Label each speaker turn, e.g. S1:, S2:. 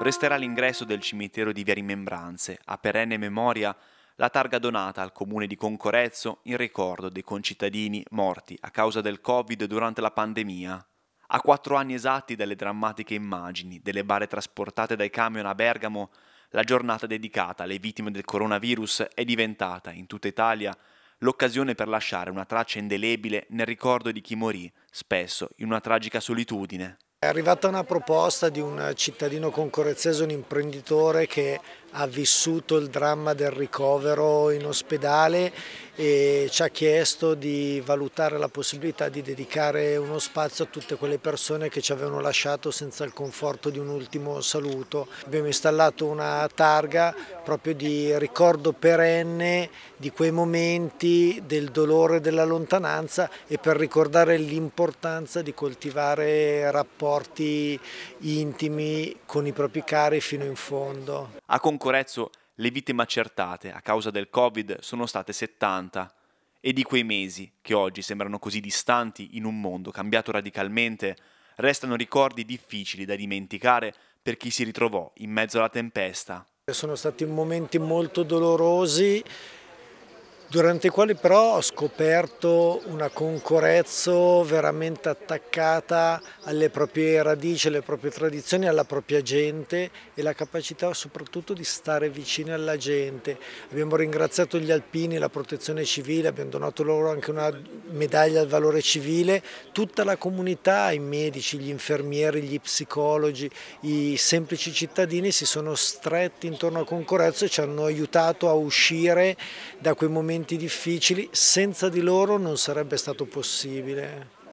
S1: resterà l'ingresso del cimitero di Via Rimembranze, a perenne memoria la targa donata al comune di Concorezzo in ricordo dei concittadini morti a causa del Covid durante la pandemia. A quattro anni esatti dalle drammatiche immagini delle bare trasportate dai camion a Bergamo, la giornata dedicata alle vittime del coronavirus è diventata, in tutta Italia, l'occasione per lasciare una traccia indelebile nel ricordo di chi morì, spesso in una tragica solitudine.
S2: È arrivata una proposta di un cittadino concorezzese, un imprenditore che ha vissuto il dramma del ricovero in ospedale e ci ha chiesto di valutare la possibilità di dedicare uno spazio a tutte quelle persone che ci avevano lasciato senza il conforto di un ultimo saluto. Abbiamo installato una targa proprio di ricordo perenne di quei momenti del dolore della lontananza e per ricordare l'importanza di coltivare rapporti intimi con i propri cari fino in fondo.
S1: Corezzo le vittime accertate a causa del Covid sono state 70 e di quei mesi, che oggi sembrano così distanti in un mondo cambiato radicalmente, restano ricordi difficili da dimenticare per chi si ritrovò in mezzo alla tempesta.
S2: Sono stati momenti molto dolorosi durante i quali però ho scoperto una Concorezzo veramente attaccata alle proprie radici, alle proprie tradizioni, alla propria gente e la capacità soprattutto di stare vicino alla gente. Abbiamo ringraziato gli alpini, la protezione civile, abbiamo donato loro anche una medaglia al valore civile, tutta la comunità, i medici, gli infermieri, gli psicologi, i semplici cittadini si sono stretti intorno a Concorezzo e ci hanno aiutato a uscire da quei momenti momenti difficili, senza di loro non sarebbe stato possibile.